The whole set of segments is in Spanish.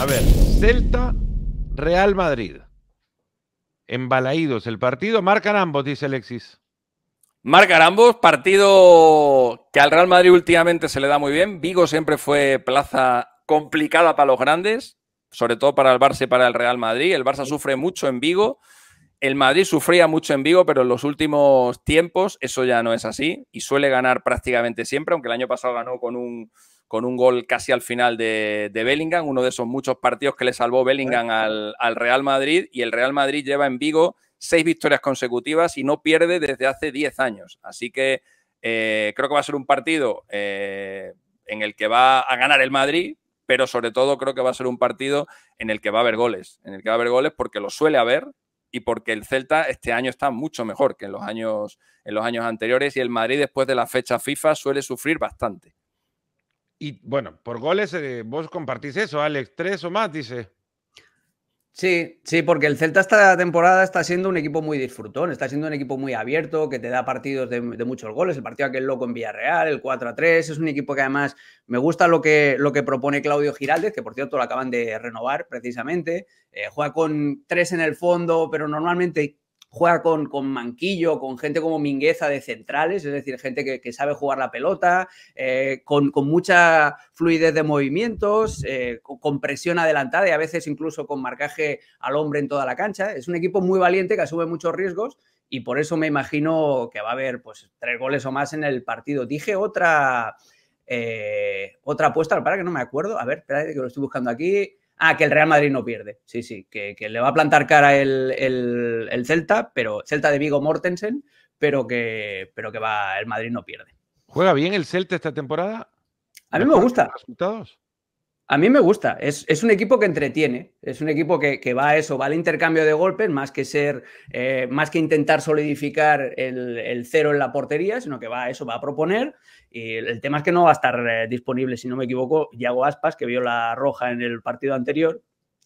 A ver, Celta, Real Madrid. Embalaídos el partido, marcan ambos, dice Alexis. Marcan ambos, partido que al Real Madrid últimamente se le da muy bien. Vigo siempre fue plaza complicada para los grandes, sobre todo para el Barça y para el Real Madrid. El Barça sufre mucho en Vigo. El Madrid sufría mucho en Vigo, pero en los últimos tiempos eso ya no es así y suele ganar prácticamente siempre, aunque el año pasado ganó con un con un gol casi al final de, Bellingham, uno de esos muchos partidos que le salvó Bellingham al, Real Madrid y el Real Madrid lleva en Vigo seis victorias consecutivas y no pierde desde hace diez años. Así que eh, creo que va a ser un partido eh, en el que va a ganar el Madrid, pero sobre todo creo que va a ser un partido en el que va a haber goles, en el que va a haber goles porque lo suele haber y porque el Celta este año está mucho mejor que en los años, en los años anteriores y el Madrid después de la fecha FIFA suele sufrir bastante. Y bueno, por goles eh, vos compartís eso, Alex, tres o más, dice. Sí, sí, porque el Celta esta temporada está siendo un equipo muy disfrutón, está siendo un equipo muy abierto, que te da partidos de, muchos goles, el partido aquel loco en Villarreal, el 4 a 3, es un equipo que además me gusta lo que, lo que propone Claudio Giraldez, que por cierto lo acaban de renovar precisamente, eh, juega con tres en el fondo, pero normalmente juega con, Manquillo, con gente como Mingueza de centrales, es decir, gente que, sabe jugar la pelota, eh, con, mucha fluidez de movimientos, eh, con, presión adelantada y a veces incluso con marcaje al hombre en toda la cancha. Es un equipo muy valiente que asume muchos riesgos y por eso me imagino que va a haber pues, tres goles o más en el partido. Dije otra... Eh, otra apuesta, para que no me acuerdo, a ver, espera que lo estoy buscando aquí. Ah, que el Real Madrid no pierde. Sí, sí, que, le va a plantar cara el, el, el, Celta, pero Celta de Vigo Mortensen, pero que, pero que va, el Madrid no pierde. ¿Juega bien el Celta esta temporada? A mí me gusta. A mí me gusta, es, un equipo que entretiene, es un equipo que, va a eso, va al intercambio de golpes, más que ser, eh, más que intentar solidificar el, cero en la portería, sino que va a eso, va a proponer. Y el, tema es que no va a estar eh, disponible, si no me equivoco, Yago Aspas, que vio la roja en el partido anterior,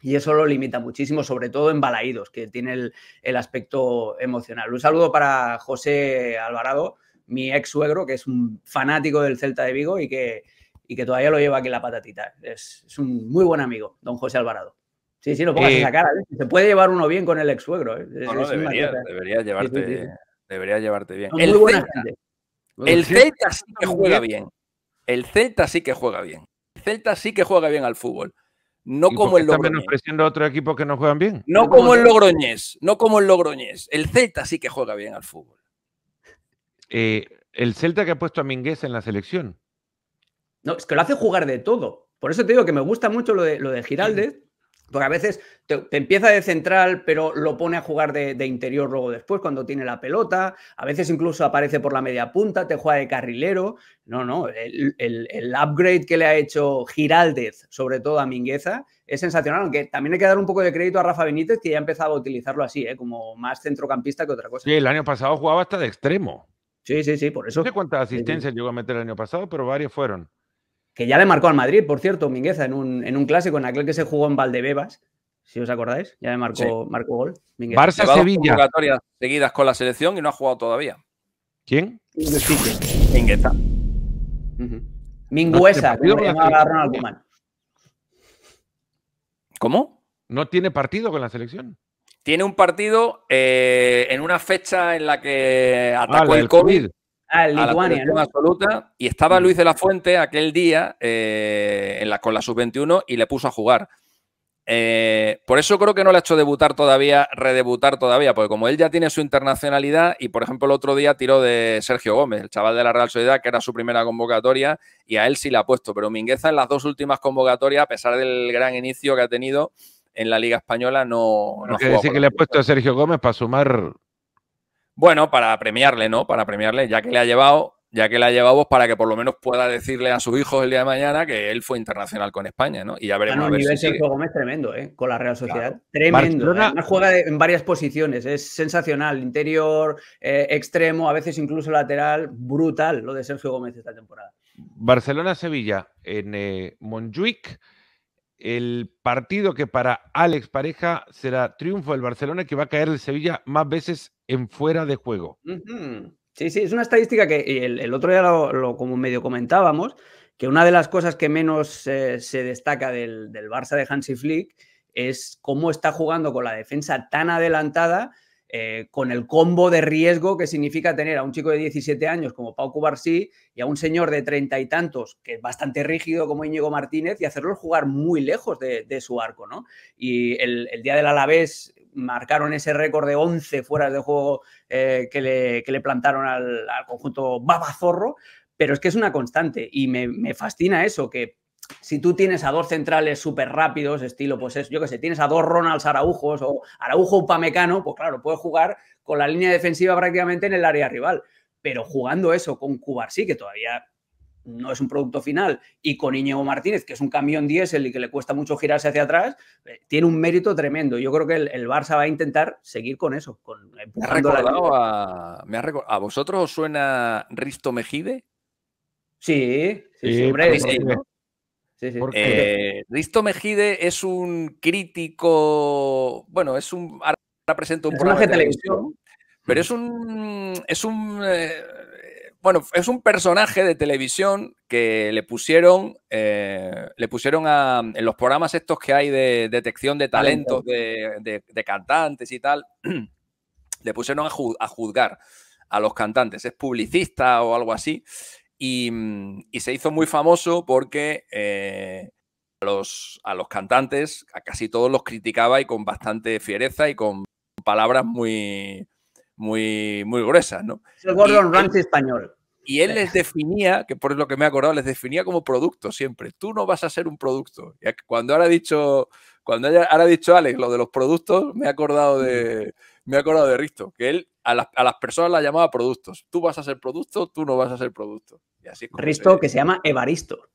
y eso lo limita muchísimo, sobre todo en balaídos, que tiene el, el aspecto emocional. Un saludo para José Alvarado, mi ex suegro, que es un fanático del Celta de Vigo y que y que todavía lo lleva aquí la patatita. Es, un muy buen amigo, don José Alvarado. Sí, sí, lo pongas en la eh, cara. ¿eh? Se puede llevar uno bien con el ex suegro. ¿eh? llevarte, llevarte bien. el Celta, sí que juega bien. El Celta sí que juega bien. El Celta sí que juega bien al fútbol. No como el Logroñés. a otro equipo que no juegan bien? No como el Logroñés. No como el Logroñés. El Celta sí que juega bien al fútbol. Eh, el Celta que ha puesto a Minguez en la selección. No, es que lo hace jugar de todo. Por eso te digo que me gusta mucho lo de, lo Giraldez, mm. porque a veces te, empieza de central, pero lo pone a jugar de, interior luego después cuando tiene la pelota. A veces incluso aparece por la media punta, te juega de carrilero. No, no, el, upgrade que le ha hecho Giraldez, sobre todo a Mingueza, es sensacional, aunque también hay que dar un poco de crédito a Rafa Benítez, que ya empezaba a utilizarlo así, ¿eh? como más centrocampista que otra cosa. Sí, el año pasado jugaba hasta de extremo. Sí, sí, sí, por eso. No sé cuántas asistencias llegó a meter el año pasado, pero varias fueron que ya le marcó al Madrid, por cierto, Mingueza, en un, clásico, en aquel que se jugó en Valdebebas, si os acordáis, ya le marcó, gol. Barça Sevilla. seguidas con la selección y no ha jugado todavía. ¿Quién? Mingueza. Mingueza, ¿Cómo? ¿No tiene partido con la selección? Tiene un partido eh, en una fecha en la que atacó el COVID absoluta. Y estaba mm. Luis de la Fuente aquel día eh, con la sub-21 y le puso a jugar. Eh, por eso creo que no le ha hecho debutar todavía, redebutar todavía, porque como él ya tiene su internacionalidad y, por ejemplo, el otro día tiró de Sergio Gómez, el chaval de la Real Sociedad, que era su primera convocatoria, y a él sí le ha puesto. Pero Mingueza en las dos últimas convocatorias, a pesar del gran inicio que ha tenido en la Liga Española, no. no, decir que le ha puesto a Sergio Gómez para sumar bueno, para premiarle, ¿no? Para premiarle, ya que le ha llevado, ya que le ha llevado pues, para que por lo menos pueda decirle a sus hijos el día de mañana que él fue internacional con España, ¿no? Y ya veremos. Ah, a ver nivel de juego tremendo, ¿eh? Con la Real Sociedad. Tremendo. juega en varias posiciones, es sensacional. Interior, eh, extremo, a veces incluso lateral. Brutal lo de Sergio Gómez esta temporada. Barcelona-Sevilla en eh, Monjuic el partido que para Alex Pareja será triunfo del Barcelona, que va a caer el Sevilla más veces en fuera de juego. Sí, sí, es una estadística que el, otro día lo, como medio comentábamos, que una de las cosas que menos eh, se destaca del, del Barça de Hansi Flick es cómo está jugando con la defensa tan adelantada eh, con el combo de riesgo que significa tener a un chico de 17 años como Pau Cubarsí y a un señor de treinta y tantos, que es bastante rígido como Íñigo Martínez, y hacerlo jugar muy lejos de, su arco, ¿no? Y el, día del Alavés marcaron ese récord de 11 fueras de juego eh, que, le, plantaron al, conjunto conjunto Babazorro, pero es que es una constante y me, me, fascina eso, que si tú tienes a dos centrales súper rápidos, estilo, pues es, yo qué sé, tienes a dos Ronalds Araujos o Araujo Upamecano, pues claro, puedes jugar con la línea defensiva prácticamente en el área rival. Pero jugando eso con Cubarsí, que todavía no es un producto final, y con Iñigo Martínez, que es un camión diésel y que le cuesta mucho girarse hacia atrás, eh, tiene un mérito tremendo. Yo creo que el, Barça va a intentar seguir con eso. Con, eh, ¿Me, a, vosotros suena Risto Mejide? Sí, sí, eh, Risto Mejide es un crítico, bueno, es un... Ahora presento un programa de televisión, pero es un... Es un eh, bueno, es un personaje de televisión que le pusieron, eh, le pusieron en los programas estos que hay de detección de talentos, de, de cantantes y tal, le pusieron a, juzgar a los cantantes. Es publicista o algo así. Mm, y, se hizo muy famoso porque eh, a, los, a los cantantes, a casi todos los criticaba y con bastante fiereza y con palabras muy, muy, muy gruesas, ¿no? el Gordon Ramsay español. Y él les definía, que por lo que me he acordado, les definía como producto siempre. Tú no vas a ser un producto. Cuando ahora dicho, cuando ahora ha dicho Alex lo de los productos, me he acordado de, me he acordado de Risto, que él a las, personas las llamaba productos. Tú vas a ser producto, tú no vas a ser producto. Risto, que se llama Evaristo.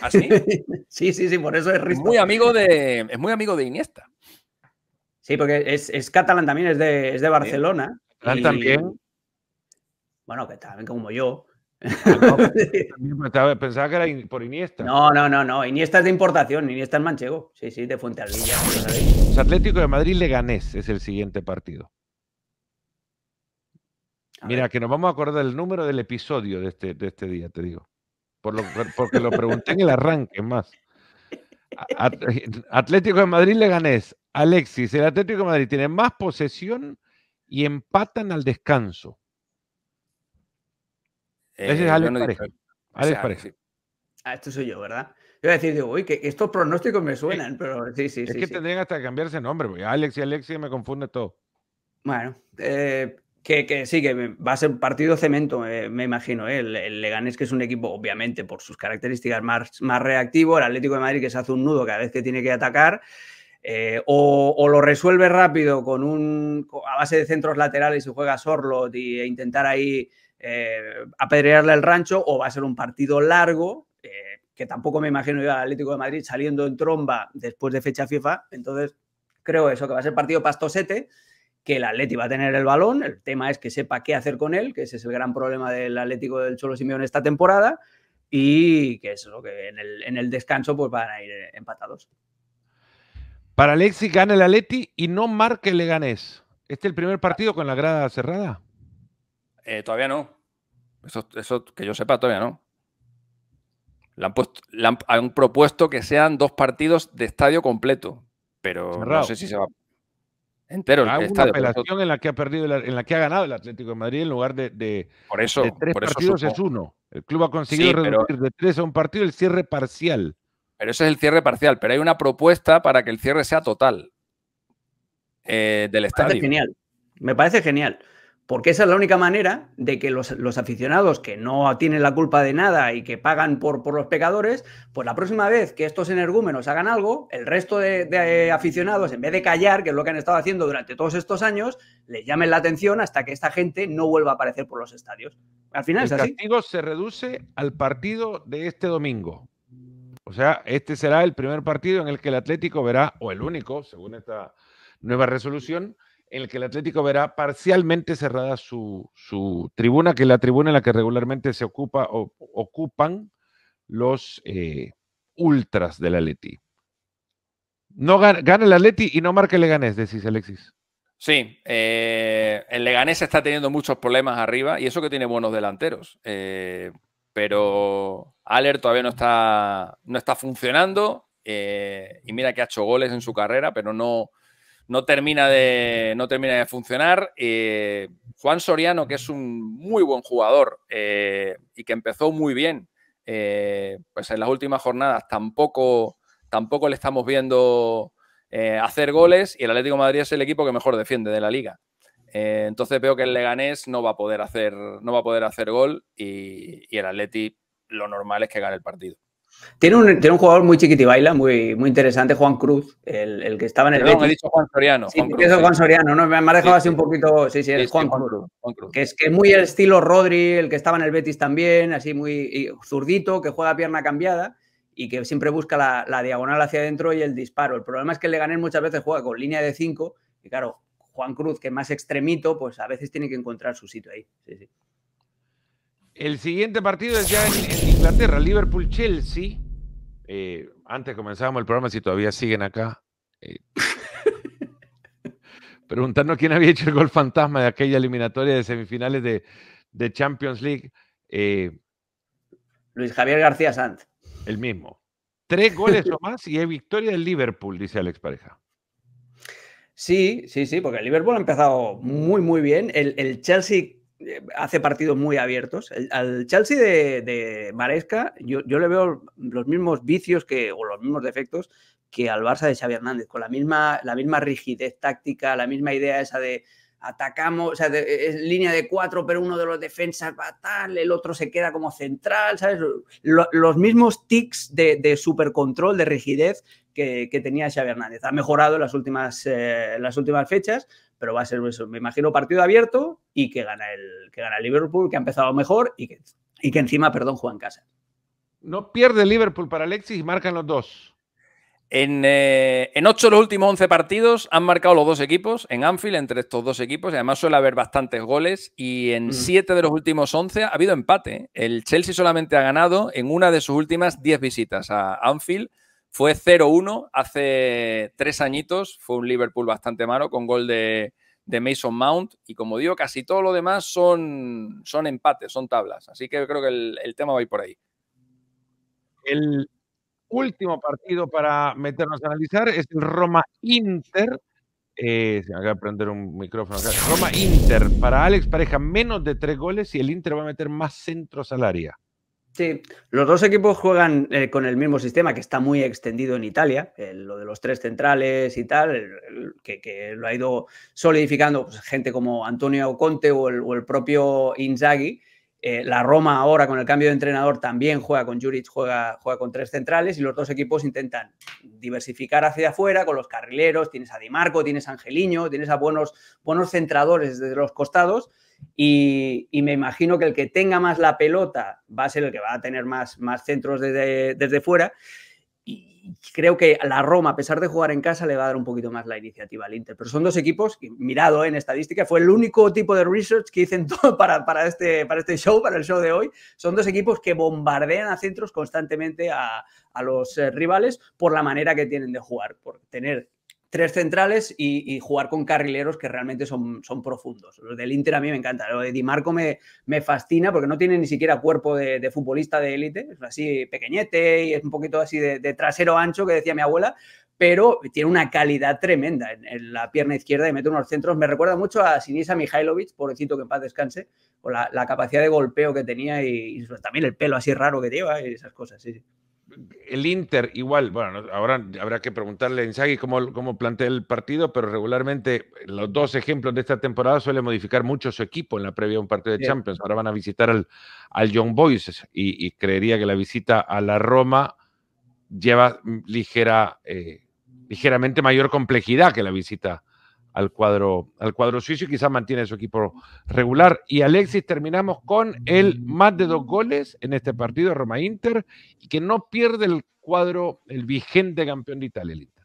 ¿Así? ¿Ah, sí, sí, sí, por eso es Risto. Muy amigo de, es muy amigo de Iniesta. Sí, porque es, es catalán también, es de, es Barcelona. Catalán también. Bueno, que también como yo. Ah, pues, pensaba, que era por Iniesta. No, no, no, no. Iniesta es de importación, Iniesta es manchego. Sí, sí, de Fuentealbilla. Atlético de Madrid le Leganés es el siguiente partido. Mira, que nos vamos a acordar el número del episodio de este, este día, te digo. Por porque lo pregunté en el arranque más. Atlético de Madrid le Leganés. Alexis, el Atlético de Madrid tiene más posesión y empatan al descanso. Ese es eh, Alex Alex Ah, esto soy yo, ¿verdad? Yo voy a decir, digo, uy, que estos pronósticos me suenan, pero sí, sí, sí. Es que tendrían hasta que cambiarse nombre, güey. Alex y Alexia me confunde todo. Bueno, eh, que, sí, que va a ser un partido cemento, me imagino. ¿eh? El, Leganés, que es un equipo, obviamente, por sus características más, más reactivo, el Atlético de Madrid, que se hace un nudo cada vez que tiene que atacar, o, lo resuelve rápido con un, a base de centros laterales y juega Sorlot y, e intentar ahí eh, apedrearle el rancho o va a ser un partido largo, eh, que tampoco me imagino yo al Atlético de Madrid saliendo en tromba después de fecha FIFA. Entonces, creo eso, que va a ser partido pastosete, que el Atlético va a tener el balón. El tema es que sepa qué hacer con él, que ese es el gran problema del Atlético del Cholo Simeone esta temporada. Y que eso, que en el, en el descanso pues van a ir eh, empatados. Para Alexis gane el Atleti y no marque Leganés. ¿Este es el primer partido con la grada cerrada? Eh, todavía no. Eso, que yo sepa todavía no. Le han, propuesto que sean dos partidos de estadio completo, pero no sé si se va entero. el estadio, apelación en la que ha perdido, en la que ha ganado el Atlético de Madrid en lugar de, por eso, tres partidos es uno. El club ha conseguido reducir de tres a un partido el cierre parcial. Pero ese es el cierre parcial. Pero hay una propuesta para que el cierre sea total eh, del Me estadio. Parece genial. Me parece genial. Porque esa es la única manera de que los, aficionados que no tienen la culpa de nada y que pagan por, por, los pecadores, pues la próxima vez que estos energúmenos hagan algo, el resto de, aficionados, en vez de callar, que es lo que han estado haciendo durante todos estos años, les llamen la atención hasta que esta gente no vuelva a aparecer por los estadios. Al final el se reduce al partido de este domingo. O sea, este será el primer partido en el que el Atlético verá, o el único, según esta nueva resolución, en el que el Atlético verá parcialmente cerrada su, tribuna, que es la tribuna en la que regularmente se ocupa o, ocupan los eh, ultras del Atleti. No gana, el Atleti y no marca el Leganés, decís Alexis. Sí, eh, el Leganés está teniendo muchos problemas arriba y eso que tiene buenos delanteros. Eh, pero Aller todavía no está, no está funcionando y mira que ha hecho goles en su carrera, pero no, no termina de, no termina de funcionar. Eh, Juan Soriano, que es un muy buen jugador eh, y que empezó muy bien, eh, pues en las últimas jornadas tampoco, tampoco le estamos viendo hacer goles y el Atlético Madrid es el equipo que mejor defiende de la liga. entonces veo que el Leganés no va a poder hacer, no va a poder hacer gol y, y el Atleti lo normal es que gane el partido. Tiene un, tiene un jugador muy chiquito y baila, muy, muy interesante, Juan Cruz, el, que estaba en el. No, he dicho Juan Soriano. Sí, Juan Juan Soriano, ¿no? Me ha dejado así un poquito. Sí, sí, es Juan, Cruz, Que es muy el estilo Rodri, el que estaba en el Betis también, así muy zurdito, que juega pierna cambiada y que siempre busca la, diagonal hacia adentro y el disparo. El problema es que el Leganés muchas veces juega con línea de 5 y claro, Juan Cruz, que es más extremito, pues a veces tiene que encontrar su sitio ahí. El siguiente partido es ya en, Inglaterra, Liverpool-Chelsea. Eh, antes comenzábamos el programa, si todavía siguen acá. Eh. Preguntando quién había hecho el gol fantasma de aquella eliminatoria de semifinales de, Champions League. Eh. Luis Javier García Sanz. El mismo. Tres goles o más y es victoria del Liverpool, dice Alex Pareja. Sí, sí, sí, porque el Liverpool ha empezado muy, muy bien. el Chelsea eh, hace partidos muy abiertos. al Chelsea de, de Maresca, yo, le veo los mismos vicios que, o los mismos defectos que al Barça de Xavi Hernández, con la misma, la misma rigidez táctica, la misma idea esa de atacamos, o sea, e, es línea de cuatro, pero uno de los defensas va tal, el otro se queda como central, ¿sabes? los mismos tics de, de supercontrol, de rigidez que, tenía Xavi Hernández. Ha mejorado las últimas, eh, las últimas fechas, pero va a ser eso. Pues, me imagino partido abierto y que gana el, que gana Liverpool, que ha empezado mejor y que, y que encima, perdón, juega en casa. No pierde Liverpool para Alexis y marcan los dos. En, eh, ocho de los últimos 11 partidos han marcado los dos equipos, en Anfield entre estos dos equipos, y además suele haber bastantes goles, y en mm. siete de los últimos 11 ha habido empate. ¿eh? El Chelsea solamente ha ganado en una de sus últimas 10 visitas a Anfield, fue 0-1 hace tres añitos, fue un Liverpool bastante malo con gol de, de Mason Mount y como digo, casi todo lo demás son, son empates, son tablas. Así que creo que el, tema va a ir por ahí. El último partido para meternos a analizar es el Roma-Inter. Eh, se me acaba de prender un micrófono acá. Roma Inter. Para Alex Pareja, menos de tres goles y el Inter va a meter más centros al área. Sí, los dos equipos juegan eh, con el mismo sistema que está muy extendido en Italia, eh, lo de los tres centrales y tal, que, lo ha ido solidificando pues, gente como Antonio Conte o el, o el propio Inzaghi. Eh, la Roma ahora con el cambio de entrenador también juega con Juric, juega, con tres centrales y los dos equipos intentan diversificar hacia afuera con los carrileros, tienes a Di Marco, tienes a Angeliño, tienes a buenos, buenos centradores desde los costados y, me imagino que el que tenga más la pelota va a ser el que va a tener más, más centros desde, fuera. Y creo que la Roma, a pesar de jugar en casa, le va a dar un poquito más la iniciativa al Inter. Pero son dos equipos, mirado eh, en estadística, fue el único tipo de research que hice para, este, para este show, para el show de hoy. Son dos equipos que bombardean a centros constantemente a, a los eh, rivales por la manera que tienen de jugar, por tener tres centrales y, jugar con carrileros que realmente son, son profundos. Los del Inter a mí me encanta. Lo de Di Marco me, me fascina porque no tiene ni siquiera cuerpo de, futbolista de élite. Es así pequeñete y es un poquito así de, trasero ancho que decía mi abuela, pero tiene una calidad tremenda en, la pierna izquierda y mete unos centros. Me recuerda mucho a Sinisa Mihailovic, pobrecito que en paz descanse, con la, capacidad de golpeo que tenía y, también el pelo así raro que lleva y esas cosas. sí el Inter igual, bueno, ahora habrá que preguntarle a Inzaghi cómo, plantea el partido, pero regularmente los dos ejemplos de esta temporada suelen modificar mucho su equipo en la previa a un partido de Champions. Ahora van a visitar al, al Young Boys y, creería que la visita a la Roma lleva mm, eh, ligeramente mayor complejidad que la visita al cuadro, al cuadro suizo y quizás mantiene su equipo regular. Y Alexis, terminamos con el más de dos goles en este partido, Roma Inter, y que no pierde el cuadro, el vigente campeón de Italia, el Inter.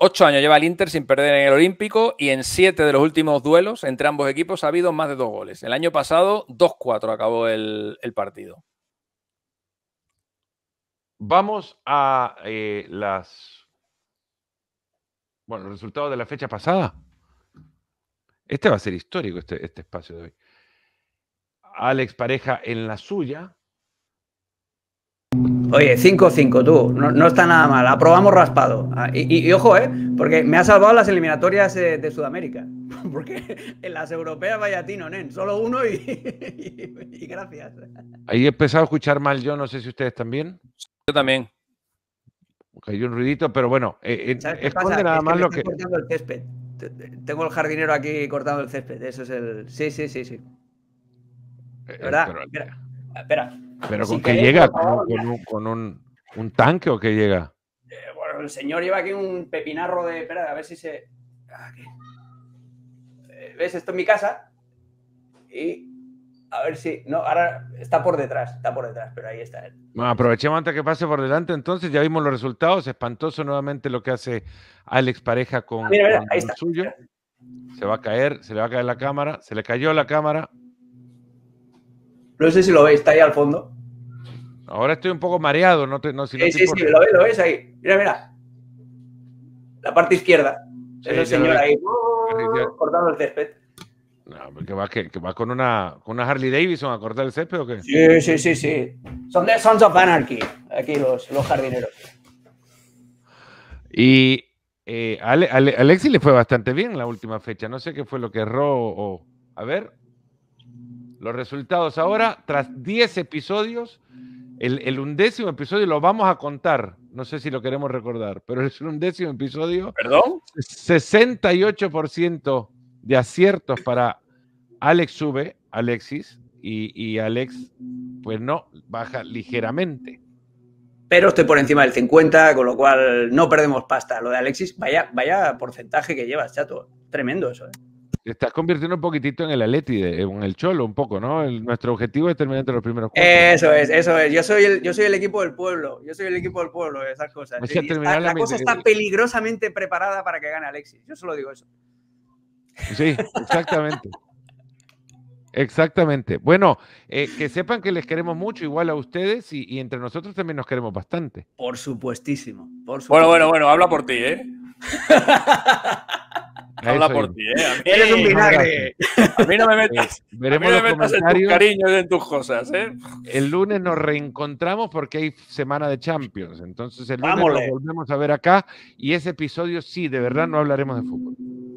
Ocho años lleva el Inter sin perder en el Olímpico y en siete de los últimos duelos entre ambos equipos ha habido más de dos goles. El año pasado, 2-4 acabó el, partido. Vamos a eh, las. Bueno, el resultados de la fecha pasada. Este va a ser histórico, este, este, espacio de hoy. Alex Pareja en la suya. Oye, 5-5 tú, no, está nada mal, aprobamos raspado. Ah, y, ojo, ¿eh? porque me ha salvado las eliminatorias eh, de Sudamérica, porque en las europeas vaya tino, nen, solo uno y, gracias. Ahí he empezado a escuchar mal yo, no sé si ustedes también. Yo también. Hay un ruidito, pero bueno, eh, eh esconde nada más lo que... Tengo el jardinero aquí cortando el césped. Eso es el. Sí, sí, sí, sí. Eh, eh, ¿Verdad? espera, eh, espera. ¿Pero con qué llega? ¿Con, un, un, tanque o qué llega? bueno, el señor lleva aquí un pepinarro de. Espera, a ver si se. Ah, ¿Ves? Esto es mi casa. Y a ver si. No, ahora está por detrás, está por detrás, pero ahí está él. aprovechemos antes que pase por delante, entonces ya vimos los resultados. Espantoso nuevamente lo que hace Alex Pareja con, el suyo. Se va a caer, se le va a caer la cámara, se le cayó la cámara. No sé si lo veis, está ahí al fondo. Ahora estoy un poco mareado, no, te, si sí, sí, sí, lo ves, lo ves ahí. Mira, mira. La parte izquierda. es el señor ahí, ¡oh! cortando el césped. No, pues, que va, que, va con una, con una Harley Davidson a cortar el césped o qué? Sí, sí, sí, sí. Son de Sons of Anarchy, aquí los, los jardineros. Y a eh, Ale, le fue bastante bien la última fecha. No sé qué fue lo que erró A ver. Los resultados ahora, tras 10 episodios, el, el, undécimo episodio lo vamos a contar. No sé si lo queremos recordar, pero es el undécimo episodio. ¿Perdón? 68% de aciertos para Alex sube, Alexis, y, y, Alex, pues no, baja ligeramente. Pero estoy por encima del 50, con lo cual no perdemos pasta. Lo de Alexis, vaya, vaya porcentaje que llevas, chato. Tremendo eso. ¿eh? Te estás convirtiendo un poquitito en el Aleti, en el Cholo, un poco, ¿no? nuestro objetivo es terminar entre los primeros cuatro. Eso es, eso es. Yo soy, el, yo soy el equipo del pueblo. Yo soy el equipo del pueblo, esas cosas. la cosa está peligrosamente preparada para que gane Alexis. Yo solo digo eso. Sí, exactamente. Exactamente. Bueno, eh, que sepan que les queremos mucho, igual a ustedes, y, entre nosotros también nos queremos bastante. Por supuestísimo. Bueno, bueno, bueno, habla por ti, ¿eh? habla por ti, ¿eh? Eres un vinagre. A mí no me eh, metas, veremos a mí me en tus cariños, en tus cosas, ¿eh? El lunes nos reencontramos porque hay semana de Champions. Entonces el lunes volvemos a ver acá y ese episodio sí, de verdad no hablaremos de fútbol.